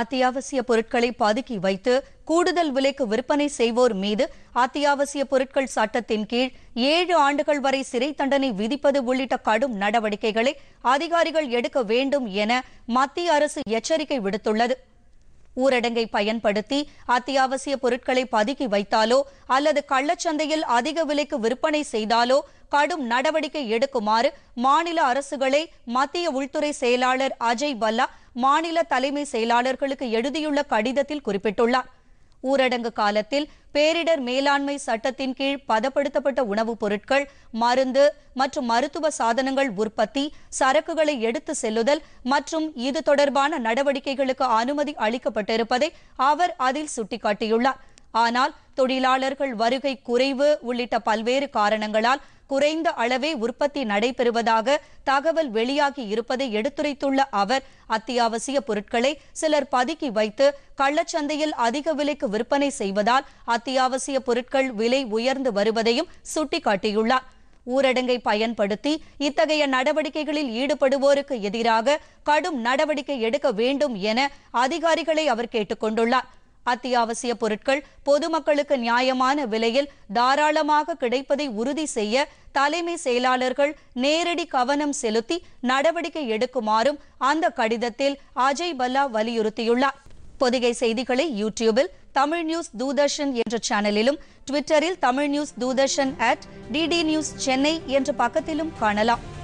அத்தியாவசிய பொருட்களை பதுக்கி வைத்து கூடுதல் விலைக்கு விற்பனை செய்வோர் மீது அத்தியாவசிய பொருட்கள் சட்டத்தின் கீழ் ஏழு ஆண்டுகள் வரை சிறை தண்டனை விதிப்பது உள்ளிட்ட கடும் நடவடிக்கைகளை அதிகாரிகள் எடுக்க வேண்டும் என மத்திய அரசு எச்சரிக்கை விடுத்துள்ளது ஊரடங்கை பயன்படுத்தி அத்தியாவசிய பொருட்களை பதுக்கி வைத்தாலோ அல்லது கள்ளச்சந்தையில் அதிக விலைக்கு விற்பனை செய்தாலோ கடும் நடவடிக்கை எடுக்குமாறு மாநில அரசுகளை மத்திய உள்துறை செயலாளர் அஜய் பல்லா மாநில தலைமை செயலாளர்களுக்கு எழுதியுள்ள கடிதத்தில் குறிப்பிட்டுள்ளார் ஊரடங்கு காலத்தில் பேரிடர் மேலாண்மை சட்டத்தின் கீழ் பதப்படுத்தப்பட்ட உணவுப் பொருட்கள் மருந்து மற்றும் மருத்துவ சாதனங்கள் உற்பத்தி சரக்குகளை எடுத்து செல்லுதல் மற்றும் இது தொடர்பான நடவடிக்கைகளுக்கு அனுமதி அளிக்கப்பட்டிருப்பதை அவர் அதில் சுட்டிக்காட்டியுள்ளார் ஆனால் தொழிலாளர்கள் வருகை குறைவு உள்ளிட்ட பல்வேறு காரணங்களால் குறைந்த அளவே உற்பத்தி நடைபெறுவதாக தகவல் வெளியாகி இருப்பதை எடுத்துரைத்துள்ள அவர் அத்தியாவசிய பொருட்களை சிலர் பதுக்கி வைத்து கள்ளச்சந்தையில் அதிக விலைக்கு விற்பனை செய்வதால் அத்தியாவசிய பொருட்கள் விலை உயர்ந்து வருவதையும் சுட்டிக்காட்டியுள்ளார் ஊரடங்கை பயன்படுத்தி இத்தகைய நடவடிக்கைகளில் ஈடுபடுவோருக்கு எதிராக கடும் நடவடிக்கை எடுக்க வேண்டும் என அதிகாரிகளை அவர் கேட்டுக் கொண்டுள்ளார் அத்தியாவசிய பொருட்கள் பொதுமக்களுக்கு நியாயமான விலையில் தாராளமாக கிடைப்பதை உறுதி செய்ய தலைமை செயலாளர்கள் நேரடி கவனம் செலுத்தி நடவடிக்கை எடுக்குமாறும் அந்த கடிதத்தில் அஜய் பல்லா வலியுறுத்தியுள்ளார் பொதிகை செய்திகளை யூடியூபில் தமிழ் நியூஸ் தூர்தர்ஷன் என்ற சேனலிலும் ட்விட்டரில் Tamil news Doordarshan at DD news Chennai என்ற பக்கத்திலும் காணலாம்